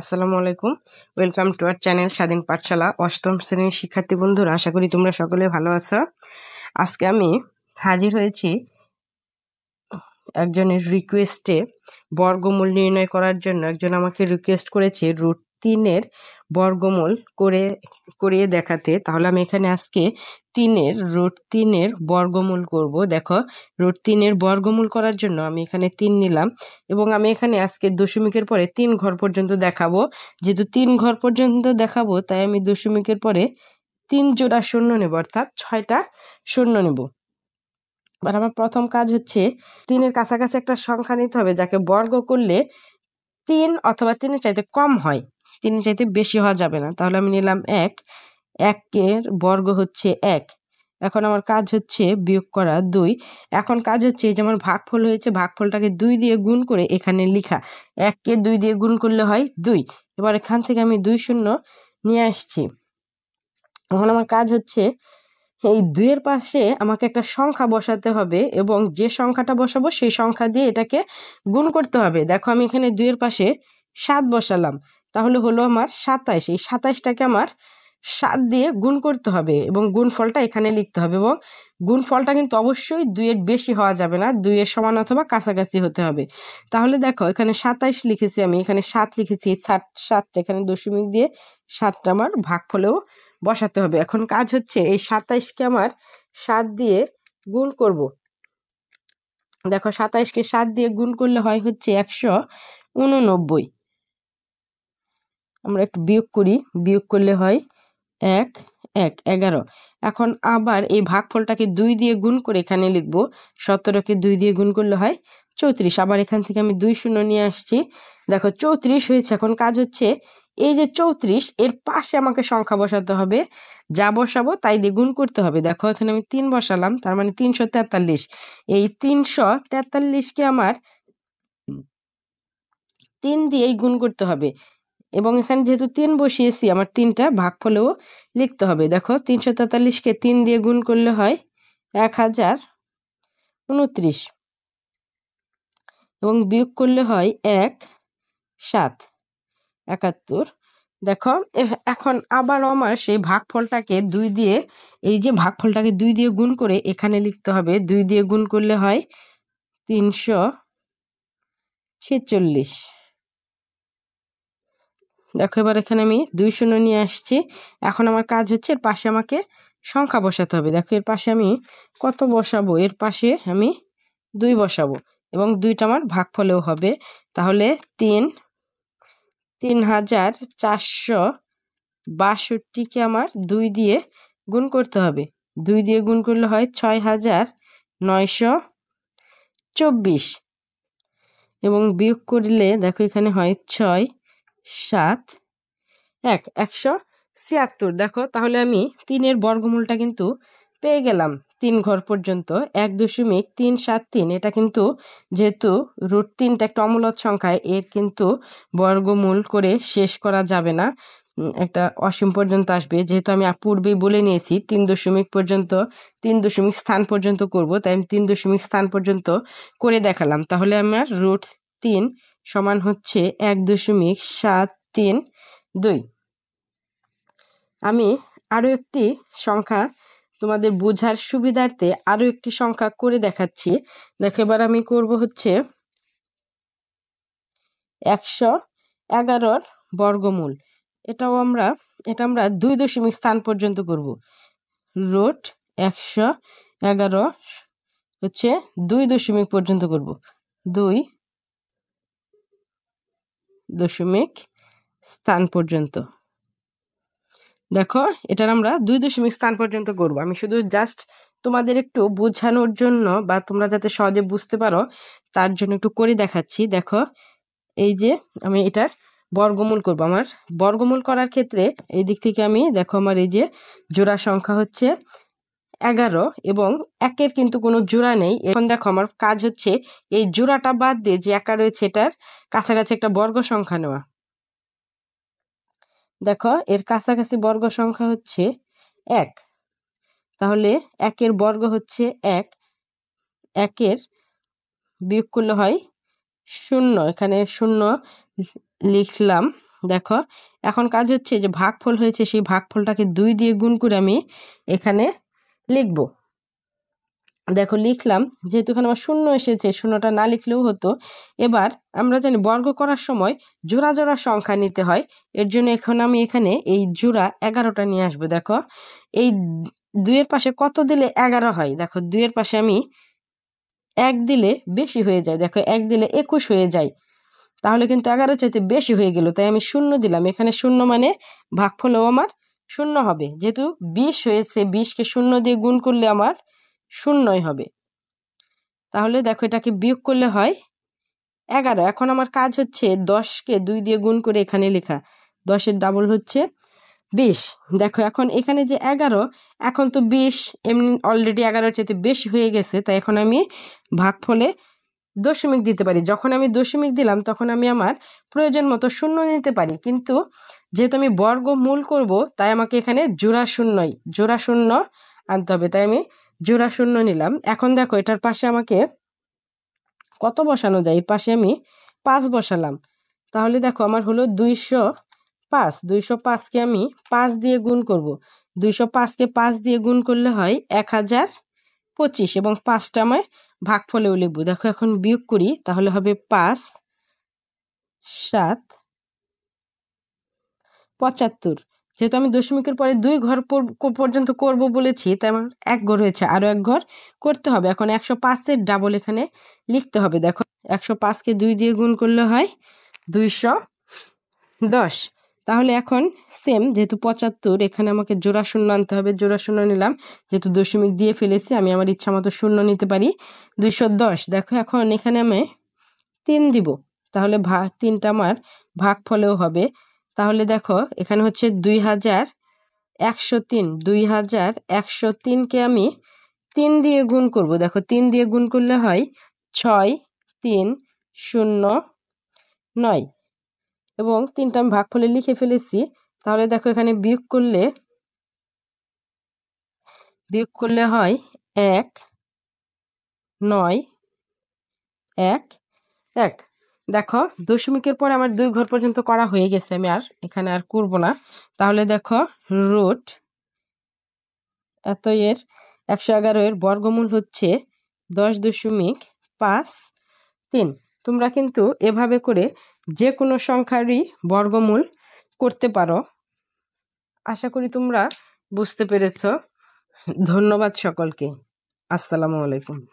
আসসালামু আলাইকুম welcome to R channel স্বাধীন পাঠশালা অষ্টম শ্রেণীর শিক্ষার্থী বন্ধুরা আশা করি তোমরা সকলে ভালো আছো আজকে আমি হাজির হয়েছি একজনের রিকোয়েস্টে বর্গমূল নির্ণয় করার জন্য একজন আমাকে রিকোয়েস্ট করেছে রুট তিনের বর্গমূল করে করিয়ে দেখাতে তাহলে আমি এখানে আজকে তিনের রোট তিনের বর্গমূল করব দেখো রোট তিনের বর্গমূল করার জন্য আমি এখানে তিন নিলাম এবং আমি এখানে আজকে দশমিকের পরে তিন ঘর পর্যন্ত দেখাবো যেহেতু তিন ঘর পর্যন্ত দেখাবো তাই আমি দশমিকের পরে তিন জোড়া শূন্য নেব অর্থাৎ ছয়টা শূন্য নেব আর আমার প্রথম কাজ হচ্ছে তিনের কাছাকাছি একটা সংখ্যা নিতে হবে যাকে বর্গ করলে তিন অথবা তিনের চাইতে কম হয় তিন চাইতে বেশি হওয়া যাবে না তাহলে আমি নিলাম এক একের বর্গ হচ্ছে এক এখন আমার কাজ হচ্ছে বিয়োগ করা দুই এখন কাজ হচ্ছে যে আমার ভাগফল হয়েছে ভাগফলটাকে দুই দিয়ে গুণ করে এখানে লিখা এককে দুই দিয়ে গুণ করলে হয় দুই এবার এখান থেকে আমি দুই শূন্য নিয়ে আসছি এখন আমার কাজ হচ্ছে এই দুইয়ের পাশে আমাকে একটা সংখ্যা বসাতে হবে এবং যে সংখ্যাটা বসাবো সেই সংখ্যা দিয়ে এটাকে গুণ করতে হবে দেখো আমি এখানে দুইয়ের পাশে সাত বসালাম তাহলে হলো আমার সাতাশ এই সাতাশটাকে আমার সাত দিয়ে গুণ করতে হবে এবং গুণফলটা এখানে লিখতে হবে এবং গুণফলটা কিন্তু অবশ্যই দুইয়ের বেশি হওয়া যাবে না দুইয়ের সমান অথবা কাছাকাছি হতে হবে তাহলে দেখো এখানে সাতাইশ লিখেছি আমি এখানে সাত লিখেছি সাত সাতটা এখানে দশমিক দিয়ে সাতটা আমার ভাগ ফলেও বসাতে হবে এখন কাজ হচ্ছে এই সাতাইশকে আমার সাত দিয়ে গুণ করব। দেখো সাতাইশকে সাত দিয়ে গুণ করলে হয় হচ্ছে একশো উননব্বই আমরা একটু বিয়োগ করি বিয়োগ করলে হয় এক এক এগারো এখন আবার এই ভাগফলটাকে দুই দিয়ে গুণ করে এখানে লিখব সতেরোকে দুই দিয়ে গুণ করলে হয় চৌত্রিশ আবার এখান থেকে আমি দুই শূন্য নিয়ে আসছি দেখো চৌত্রিশ হয়েছে এখন কাজ হচ্ছে এই যে চৌত্রিশ এর পাশে আমাকে সংখ্যা বসাতে হবে যা বসাবো তাই দিয়ে গুণ করতে হবে দেখো এখানে আমি তিন বসালাম তার মানে তিনশো তেতাল্লিশ এই তিনশো তেতাল্লিশকে আমার তিন দিয়েই গুণ করতে হবে এবং এখানে যেহেতু তিন বসিয়েছি আমার তিনটা ভাগ ফলেও লিখতে হবে দেখো তিনশো তেতাল্লিশকে তিন দিয়ে গুণ করলে হয় এক হাজার উনত্রিশ এবং বিয়োগ করলে হয় এক সাত একাত্তর দেখো এখন আবার আমার সেই ভাগ ফলটাকে দুই দিয়ে এই যে ভাগ ফলটাকে দুই দিয়ে গুণ করে এখানে লিখতে হবে দুই দিয়ে গুণ করলে হয় তিনশো ছেচল্লিশ দেখো এবার এখানে আমি দুই শূন্য নিয়ে আসছি এখন আমার কাজ হচ্ছে এর পাশে আমাকে সংখ্যা বসাতে হবে দেখো এর পাশে আমি কত বসাবো এর পাশে আমি দুই বসাবো এবং দুইটা আমার ভাগ ফলেও হবে তাহলে তিন তিন হাজার চারশো বাষট্টিকে আমার দুই দিয়ে গুণ করতে হবে দুই দিয়ে গুণ করলে হয় ছয় হাজার নয়শো চব্বিশ এবং বিয়োগ করলে দেখো এখানে হয় ছয় সাত এক একশো ছিয়াত্তর দেখো তাহলে আমি তিনের বর্গমূলটা কিন্তু পেয়ে গেলাম তিন ঘর পর্যন্ত এক দশমিক তিন সাত তিন এটা কিন্তু যেহেতু রুট তিনটা একটা অমূলত সংখ্যায় এর কিন্তু বর্গমূল করে শেষ করা যাবে না একটা অসীম পর্যন্ত আসবে যেহেতু আমি পূর্বেই বলে নিয়েছি তিন দশমিক পর্যন্ত তিন দশমিক স্থান পর্যন্ত করব তাই আমি তিন দশমিক স্থান পর্যন্ত করে দেখালাম তাহলে আমার রুট তিন সমান হচ্ছে এক দশমিক সাত তিন দুই আমি আরও একটি সংখ্যা তোমাদের বোঝার সুবিধার্থে আরও একটি সংখ্যা করে দেখাচ্ছি দেখো এবার আমি করব হচ্ছে একশো এগারোর বর্গমূল এটাও আমরা এটা আমরা দুই দশমিক স্থান পর্যন্ত করব রোট একশো এগারো হচ্ছে দুই দশমিক পর্যন্ত করব দুই দশমিক স্থান পর্যন্ত দেখো এটার আমরা দুই দশমিক স্থান পর্যন্ত করব আমি শুধু জাস্ট তোমাদের একটু বোঝানোর জন্য বা তোমরা যাতে সহজে বুঝতে পারো তার জন্য একটু করে দেখাচ্ছি দেখো এই যে আমি এটার বর্গমূল করব আমার বর্গমূল করার ক্ষেত্রে এই দিক থেকে আমি দেখো আমার এই যে জোড়া সংখ্যা হচ্ছে এগারো এবং একের কিন্তু কোনো জোড়া নেই এখন দেখো আমার কাজ হচ্ছে এই জোড়াটা বাদ দিয়ে যে একা রয়েছে এটার কাছাকাছি একটা বর্গ সংখ্যা নেওয়া দেখো এর কাছাকাছি বর্গ সংখ্যা হচ্ছে এক তাহলে একের বর্গ হচ্ছে এক একের বিয়োগ করলে হয় শূন্য এখানে শূন্য লিখলাম দেখো এখন কাজ হচ্ছে যে ভাগফল হয়েছে সেই ভাগফলটাকে দুই দিয়ে গুণ করে আমি এখানে লিখব দেখো লিখলাম যেহেতু এখানে আমার শূন্য এসেছে শূন্যটা না লিখলেও হতো এবার আমরা জানি বর্গ করার সময় জোড়া জোড়া সংখ্যা নিতে হয় এর জন্য এখন আমি এখানে এই জোড়া এগারোটা নিয়ে আসবো দেখো এই দুইয়ের পাশে কত দিলে এগারো হয় দেখো দুইয়ের পাশে আমি এক দিলে বেশি হয়ে যায় দেখো এক দিলে একুশ হয়ে যায় তাহলে কিন্তু এগারো চাইতে বেশি হয়ে গেল তাই আমি শূন্য দিলাম এখানে শূন্য মানে ভাগফলও আমার শূন্য হবে যেহেতু বিশ হয়েছে বিশকে শূন্য দিয়ে গুণ করলে আমার শূন্যই হবে তাহলে দেখো এটাকে বিয়োগ করলে হয় এগারো এখন আমার কাজ হচ্ছে দশকে দুই দিয়ে গুণ করে এখানে লেখা দশের ডাবল হচ্ছে বিশ দেখো এখন এখানে যে এগারো এখন তো বিশ এমনি অলরেডি এগারোর চাইতে বেশি হয়ে গেছে তাই এখন আমি ভাগ ফলে দশমিক দিতে পারি যখন আমি দশমিক দিলাম তখন আমি আমার প্রয়োজন মতো শূন্য নিতে পারি কিন্তু যেহেতু আমি বর্গ মূল করব তাই আমাকে এখানে জোড়া শূন্যই জোড়া শূন্য আনতে হবে তাই আমি জোড়া শূন্য নিলাম এখন দেখো এটার পাশে আমাকে কত বসানো যায় এর পাশে আমি পাঁচ বসালাম তাহলে দেখো আমার হলো দুইশো পাঁচ দুইশো পাঁচকে আমি পাঁচ দিয়ে গুণ করব দুইশো পাঁচকে পাঁচ দিয়ে গুণ করলে হয় এক হাজার পঁচিশ এবং পাঁচটা আমায় ভাগ ফলেও লিখবো দেখো এখন বিয়োগ করি তাহলে হবে পাঁচ সাত পঁচাত্তর যেহেতু আমি দশমিকের পরে দুই ঘর পর্যন্ত করব বলেছি তাই আমার এক ঘর হয়েছে আরও এক ঘর করতে হবে এখন একশো পাঁচের ডাবল এখানে লিখতে হবে দেখো একশো পাঁচকে দুই দিয়ে গুণ করলে হয় দুইশো দশ তাহলে এখন সেম যেহেতু পঁচাত্তর এখানে আমাকে জোড়া শূন্য আনতে হবে জোড়া শূন্য নিলাম যেহেতু দশমিক দিয়ে ফেলেছি আমি আমার ইচ্ছা মতো শূন্য নিতে পারি দুইশো দশ দেখো এখন এখানে আমি তিন দিব তাহলে ভাগ তিনটা আমার ভাগ ফলেও হবে তাহলে দেখো এখানে হচ্ছে দুই হাজার একশো তিন দুই হাজার একশো তিনকে আমি তিন দিয়ে গুণ করব দেখো তিন দিয়ে গুণ করলে হয় ছয় তিন শূন্য নয় এবং তিনটা আমি ভাগফলে লিখে ফেলেছি তাহলে দেখো এখানে বিয়োগ করলে বিয়োগ করলে হয় এক নয় এক এক দেখো দশমিকের পরে আমার দুই ঘর পর্যন্ত করা হয়ে গেছে আমি আর এখানে আর করব না তাহলে দেখো রুট এত এর একশো এগারো এর বর্গমূল হচ্ছে দশ দশমিক পাঁচ তিন তোমরা কিন্তু এভাবে করে যে কোনো সংখ্যারই বর্গমূল করতে পারো আশা করি তোমরা বুঝতে পেরেছ ধন্যবাদ সকলকে আসসালামু আলাইকুম